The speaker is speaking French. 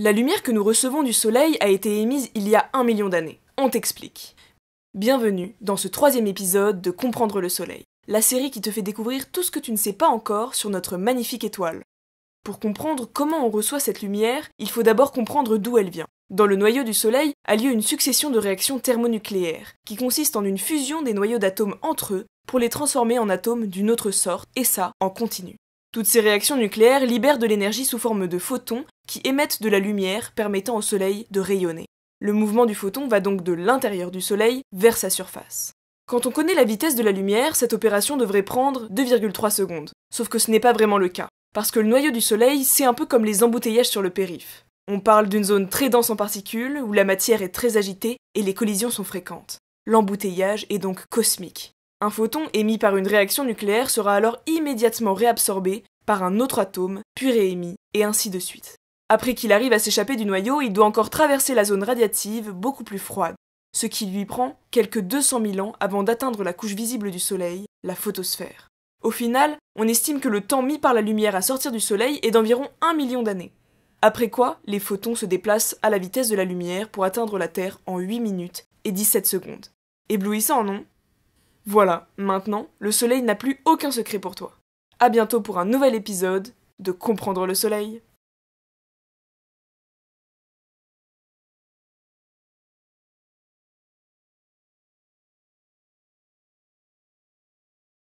La lumière que nous recevons du Soleil a été émise il y a un million d'années. On t'explique. Bienvenue dans ce troisième épisode de Comprendre le Soleil, la série qui te fait découvrir tout ce que tu ne sais pas encore sur notre magnifique étoile. Pour comprendre comment on reçoit cette lumière, il faut d'abord comprendre d'où elle vient. Dans le noyau du Soleil a lieu une succession de réactions thermonucléaires, qui consistent en une fusion des noyaux d'atomes entre eux pour les transformer en atomes d'une autre sorte, et ça en continu. Toutes ces réactions nucléaires libèrent de l'énergie sous forme de photons qui émettent de la lumière permettant au Soleil de rayonner. Le mouvement du photon va donc de l'intérieur du Soleil vers sa surface. Quand on connaît la vitesse de la lumière, cette opération devrait prendre 2,3 secondes. Sauf que ce n'est pas vraiment le cas, parce que le noyau du Soleil, c'est un peu comme les embouteillages sur le périph'. On parle d'une zone très dense en particules, où la matière est très agitée et les collisions sont fréquentes. L'embouteillage est donc cosmique. Un photon émis par une réaction nucléaire sera alors immédiatement réabsorbé par un autre atome, puis réémis, et ainsi de suite. Après qu'il arrive à s'échapper du noyau, il doit encore traverser la zone radiative, beaucoup plus froide, ce qui lui prend quelques 200 000 ans avant d'atteindre la couche visible du Soleil, la photosphère. Au final, on estime que le temps mis par la lumière à sortir du Soleil est d'environ 1 million d'années. Après quoi, les photons se déplacent à la vitesse de la lumière pour atteindre la Terre en 8 minutes et 17 secondes. Éblouissant, non Voilà, maintenant, le Soleil n'a plus aucun secret pour toi. À bientôt pour un nouvel épisode de Comprendre le Soleil.